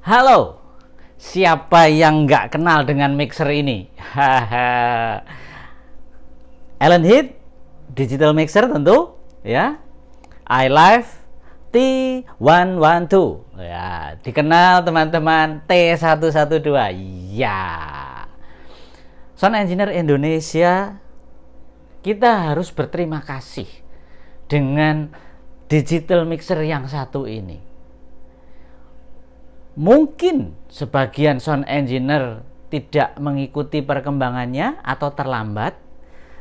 Halo, siapa yang nggak kenal dengan mixer ini? Allen Hit, digital mixer tentu, ya. iLife T112, ya. Dikenal teman-teman T112, ya. Sound Engineer Indonesia, kita harus berterima kasih dengan digital mixer yang satu ini mungkin sebagian sound engineer tidak mengikuti perkembangannya atau terlambat,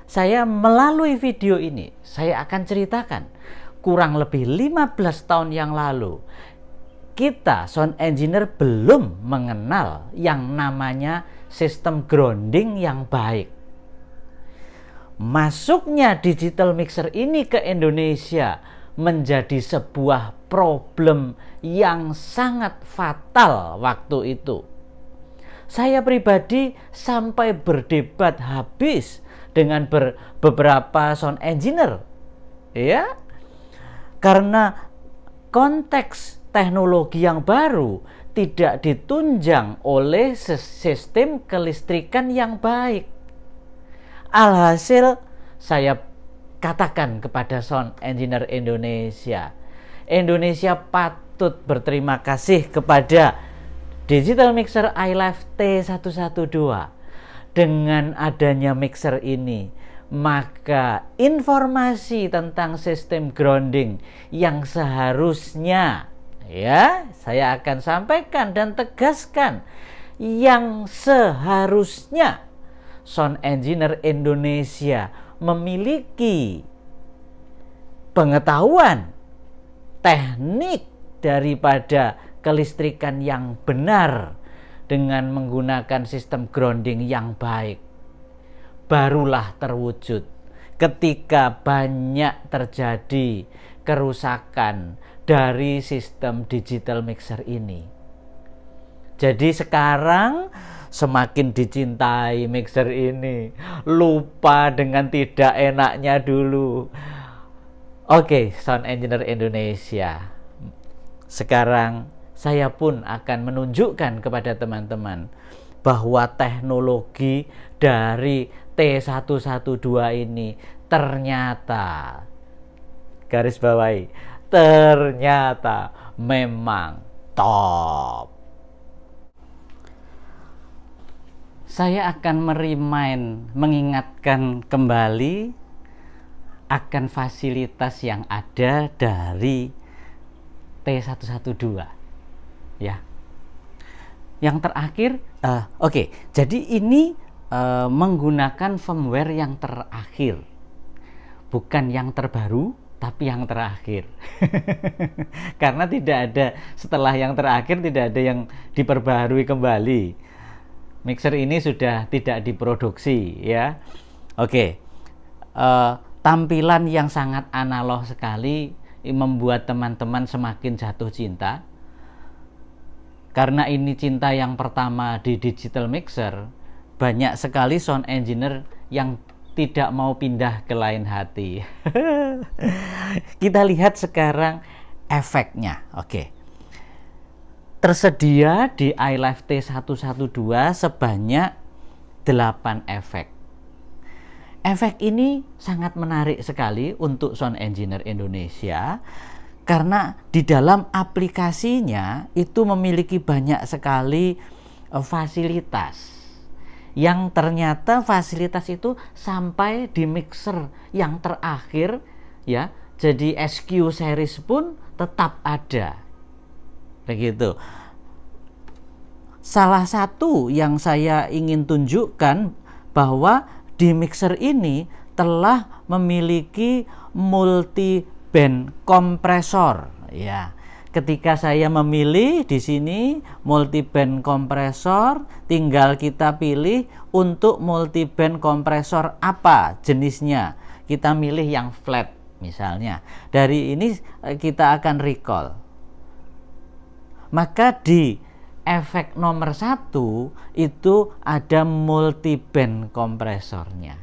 saya melalui video ini saya akan ceritakan kurang lebih 15 tahun yang lalu kita sound engineer belum mengenal yang namanya sistem grounding yang baik. Masuknya digital mixer ini ke Indonesia menjadi sebuah problem yang sangat fatal waktu itu. Saya pribadi sampai berdebat habis dengan ber beberapa sound engineer. Ya. Karena konteks teknologi yang baru tidak ditunjang oleh sistem kelistrikan yang baik. Alhasil saya katakan kepada sound engineer Indonesia. Indonesia patut berterima kasih kepada Digital Mixer iLife T112. Dengan adanya mixer ini, maka informasi tentang sistem grounding yang seharusnya ya, saya akan sampaikan dan tegaskan yang seharusnya sound engineer Indonesia memiliki pengetahuan teknik daripada kelistrikan yang benar dengan menggunakan sistem grounding yang baik barulah terwujud ketika banyak terjadi kerusakan dari sistem digital mixer ini. Jadi sekarang semakin dicintai mixer ini. Lupa dengan tidak enaknya dulu. Oke, sound engineer Indonesia. Sekarang saya pun akan menunjukkan kepada teman-teman bahwa teknologi dari T112 ini ternyata garis bawahi ternyata memang top. saya akan merimain, mengingatkan kembali akan fasilitas yang ada dari T112. Ya. Yang terakhir, uh, oke, okay. jadi ini uh, menggunakan firmware yang terakhir. Bukan yang terbaru, tapi yang terakhir. Karena tidak ada setelah yang terakhir tidak ada yang diperbarui kembali mixer ini sudah tidak diproduksi ya oke okay. uh, eh, tampilan yang sangat analog sekali membuat teman-teman semakin jatuh cinta karena ini cinta yang pertama di digital mixer banyak sekali sound engineer yang tidak mau pindah ke lain hati kita lihat sekarang efeknya oke okay tersedia di iLife T112 sebanyak 8 efek. Efek ini sangat menarik sekali untuk sound engineer Indonesia karena di dalam aplikasinya itu memiliki banyak sekali eh, fasilitas yang ternyata fasilitas itu sampai di mixer yang terakhir ya jadi SQ series pun tetap ada begitu salah satu yang saya ingin tunjukkan bahwa di mixer ini telah memiliki multi band kompresor ya ketika saya memilih di sini multi band kompresor tinggal kita pilih untuk multi band kompresor apa jenisnya kita milih yang flat misalnya dari ini eh, kita akan recall maka di efek nomor satu itu ada multiband kompresornya.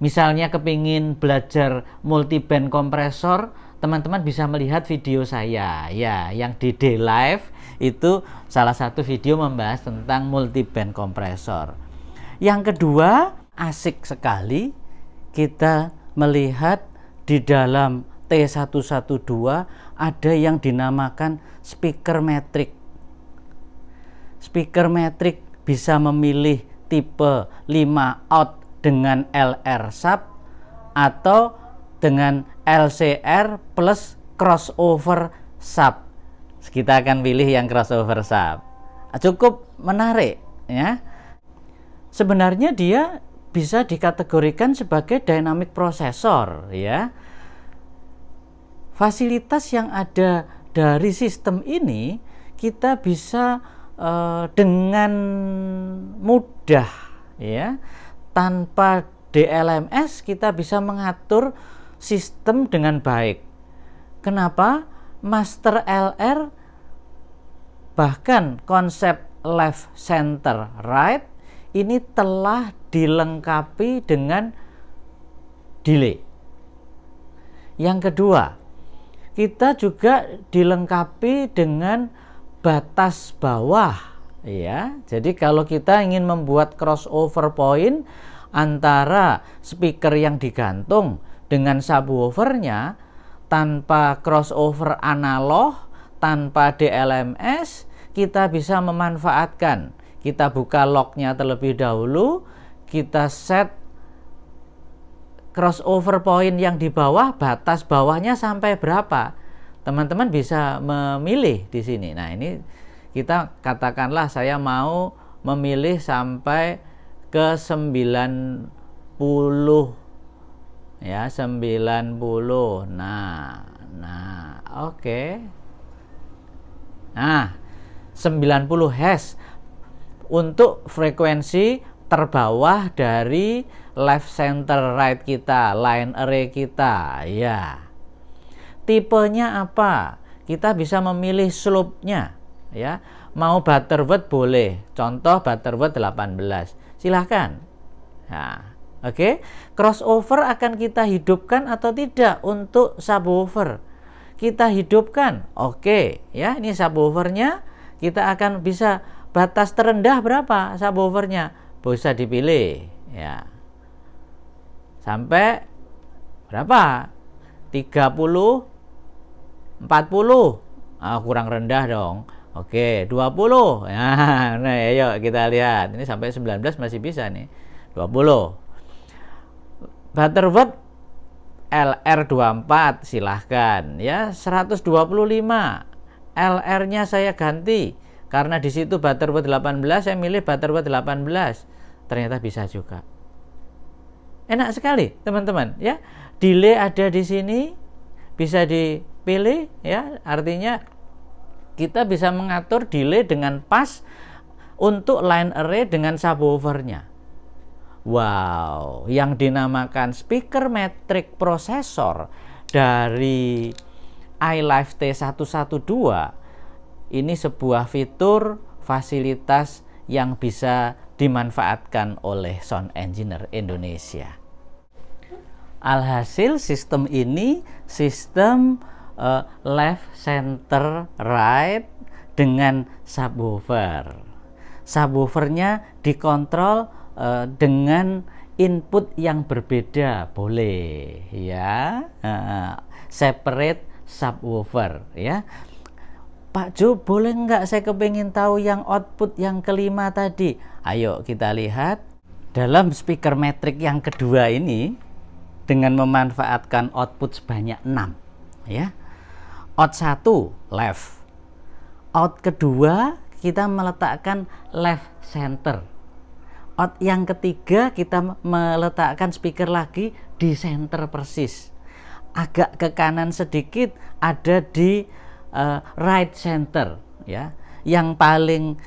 Misalnya kepingin belajar multiband kompresor, teman-teman bisa melihat video saya ya yang di day live itu salah satu video membahas tentang multiband kompresor. Yang kedua, asik sekali kita melihat di dalam T112 ada yang dinamakan speaker metric. Speaker metric bisa memilih tipe 5 out dengan LR sub atau dengan LCR plus crossover sub. Kita akan pilih yang crossover sub. Cukup menarik ya. Sebenarnya dia bisa dikategorikan sebagai dynamic processor ya Fasilitas yang ada dari sistem ini kita bisa uh, dengan mudah ya tanpa DLMS kita bisa mengatur sistem dengan baik. Kenapa? Master LR bahkan konsep left center right ini telah dilengkapi dengan delay. Yang kedua, kita juga dilengkapi dengan batas bawah ya. Jadi kalau kita ingin membuat crossover point antara speaker yang digantung dengan subwoofernya tanpa crossover analog, tanpa DLMS, kita bisa memanfaatkan. Kita buka locknya terlebih dahulu, kita set crossover point yang di bawah batas bawahnya sampai berapa teman-teman bisa memilih di sini nah ini kita katakanlah saya mau memilih sampai ke 90 ya 90 nah nah oke okay. nah 90 Hz untuk frekuensi terbawah dari left center right kita, line array kita, ya. Tipenya apa? Kita bisa memilih slope-nya, ya. Mau butterworth boleh. Contoh butterworth 18. Silahkan. Nah, oke. Okay? Crossover akan kita hidupkan atau tidak untuk subwoofer? Kita hidupkan. Oke, okay. ya. Ini subwoofernya kita akan bisa batas terendah berapa subwoofernya? Bisa dipilih, ya sampai berapa? 30 40 ah, kurang rendah dong. Oke, 20. Nah, nah, ya, ayo kita lihat. Ini sampai 19 masih bisa nih. 20. Butterworth LR24 silahkan ya 125 LR-nya saya ganti karena di situ Butterworth 18 saya milih Butterworth 18 ternyata bisa juga Enak sekali, teman-teman, ya. Delay ada di sini bisa dipilih ya. Artinya kita bisa mengatur delay dengan pas untuk line array dengan subwoofernya. Wow, yang dinamakan speaker metric processor dari iLife T112 ini sebuah fitur fasilitas yang bisa dimanfaatkan oleh sound engineer Indonesia. Alhasil sistem ini sistem uh, left center right dengan subwoofer. Subwoofernya dikontrol uh, dengan input yang berbeda boleh ya uh, separate subwoofer ya Pak Jo, boleh nggak saya kepingin tahu yang output yang kelima tadi? Ayo kita lihat. Dalam speaker metrik yang kedua ini, dengan memanfaatkan output sebanyak 6. Ya. Out satu left. Out kedua, kita meletakkan left center. Out yang ketiga, kita meletakkan speaker lagi di center persis. Agak ke kanan sedikit, ada di uh, right center ya yang paling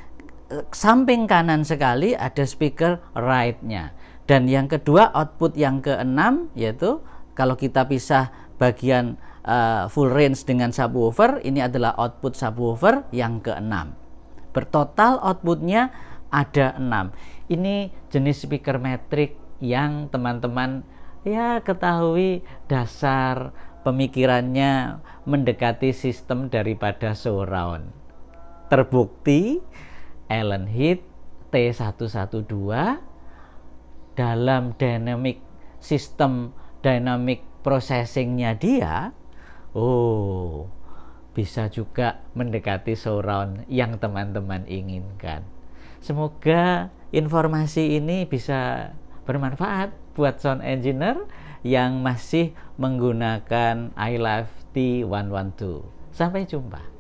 uh, samping kanan sekali ada speaker right-nya dan yang kedua output yang keenam yaitu kalau kita pisah bagian uh, full range dengan subwoofer ini adalah output subwoofer yang keenam bertotal outputnya ada enam ini jenis speaker metrik yang teman-teman ya ketahui dasar pemikirannya mendekati sistem daripada surround. Terbukti Allen Heath T112 dalam dynamic sistem dynamic processingnya dia oh bisa juga mendekati surround yang teman-teman inginkan. Semoga informasi ini bisa bermanfaat buat sound engineer yang masih menggunakan iLife T112. Sampai jumpa.